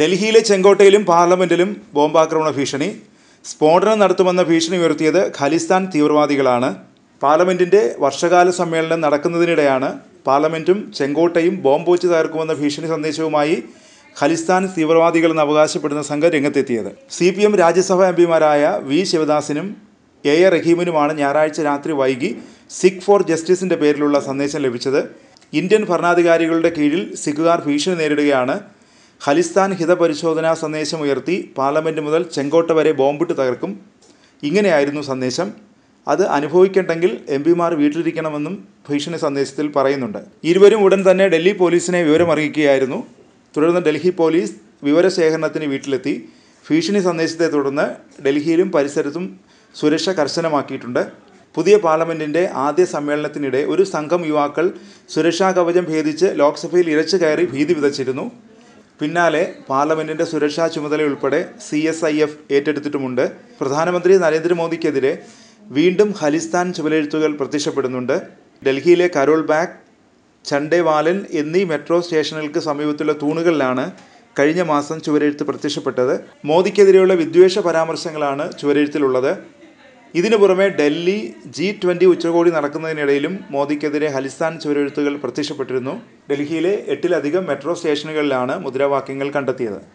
ഡൽഹിയിലെ ചെങ്കോട്ടയിലും പാർലമെന്റിലും ബോംബാക്രമണ ഭീഷണി സ്ഫോടനം നടത്തുമെന്ന ഭീഷണി ഉയർത്തിയത് ഖലിസ്ഥാൻ തീവ്രവാദികളാണ് പാർലമെന്റിന്റെ വർഷകാല സമ്മേളനം നടക്കുന്നതിനിടെയാണ് പാർലമെന്റും ചെങ്കോട്ടയും ബോംബ് വെച്ച് തകർക്കുമെന്ന ഭീഷണി സന്ദേശവുമായി ഖലിസ്ഥാൻ തീവ്രവാദികളെന്ന് അവകാശപ്പെടുന്ന സംഘം രംഗത്തെത്തിയത് സി പി എം രാജ്യസഭാ എംപിമാരായ വി ശിവദാസിനും എ എ റഹീമിനുമാണ് ഞായറാഴ്ച രാത്രി വൈകി സിഖ് ഫോർ ജസ്റ്റിസിന്റെ പേരിലുള്ള സന്ദേശം ലഭിച്ചത് ഇന്ത്യൻ ഭരണാധികാരികളുടെ കീഴിൽ സിഖുകാർ ഭീഷണി നേരിടുകയാണ് ഖലിസ്ഥാൻ ഹിതപരിശോധനാ സന്ദേശം ഉയർത്തി പാർലമെൻറ്റ് മുതൽ ചെങ്കോട്ട വരെ ബോംബിട്ട് തകർക്കും ഇങ്ങനെയായിരുന്നു സന്ദേശം അത് അനുഭവിക്കേണ്ടെങ്കിൽ എം പിമാർ വീട്ടിലിരിക്കണമെന്നും ഭീഷണി സന്ദേശത്തിൽ പറയുന്നുണ്ട് ഇരുവരും ഉടൻ തന്നെ ഡൽഹി പോലീസിനെ വിവരമറിയിക്കുകയായിരുന്നു തുടർന്ന് ഡൽഹി പോലീസ് വിവരശേഖരണത്തിന് വീട്ടിലെത്തി ഭീഷണി സന്ദേശത്തെ തുടർന്ന് ഡൽഹിയിലും പരിസരത്തും സുരക്ഷ കർശനമാക്കിയിട്ടുണ്ട് പുതിയ പാർലമെൻറ്റിൻ്റെ ആദ്യ സമ്മേളനത്തിനിടെ ഒരു സംഘം യുവാക്കൾ സുരക്ഷാ കവചം ഭേദിച്ച് ലോക്സഭയിൽ ഇരച്ചു കയറി ഭീതി വിതച്ചിരുന്നു പിന്നാലെ പാർലമെന്റിന്റെ സുരക്ഷാ ചുമതലയുൾപ്പെടെ സി എസ് ഐ എഫ് ഏറ്റെടുത്തിട്ടുമുണ്ട് പ്രധാനമന്ത്രി നരേന്ദ്രമോദിക്കെതിരെ വീണ്ടും ഖലിസ്ഥാൻ ചുമലെഴുത്തുകൾ പ്രത്യക്ഷപ്പെടുന്നുണ്ട് ഡൽഹിയിലെ കരോൾ ബാഗ് ചണ്ടേവാലൻ എന്നീ മെട്രോ സ്റ്റേഷനുകൾക്ക് സമീപത്തുള്ള തൂണുകളിലാണ് കഴിഞ്ഞ മാസം ചുവരെഴുത്ത് പ്രത്യക്ഷപ്പെട്ടത് മോദിക്കെതിരെയുള്ള വിദ്വേഷ പരാമർശങ്ങളാണ് ചുവരെഴുത്തിലുള്ളത് ഇതിനു പുറമെ ഡൽഹി ജി ട്വൻ്റി ഉച്ചകോടി നടക്കുന്നതിനിടയിലും മോദിക്കെതിരെ ഹലിസ്ഥാൻ ചുവരെഴുത്തുകൾ പ്രത്യക്ഷപ്പെട്ടിരുന്നു ഡൽഹിയിലെ എട്ടിലധികം മെട്രോ സ്റ്റേഷനുകളിലാണ് മുദ്രാവാക്യങ്ങൾ കണ്ടെത്തിയത്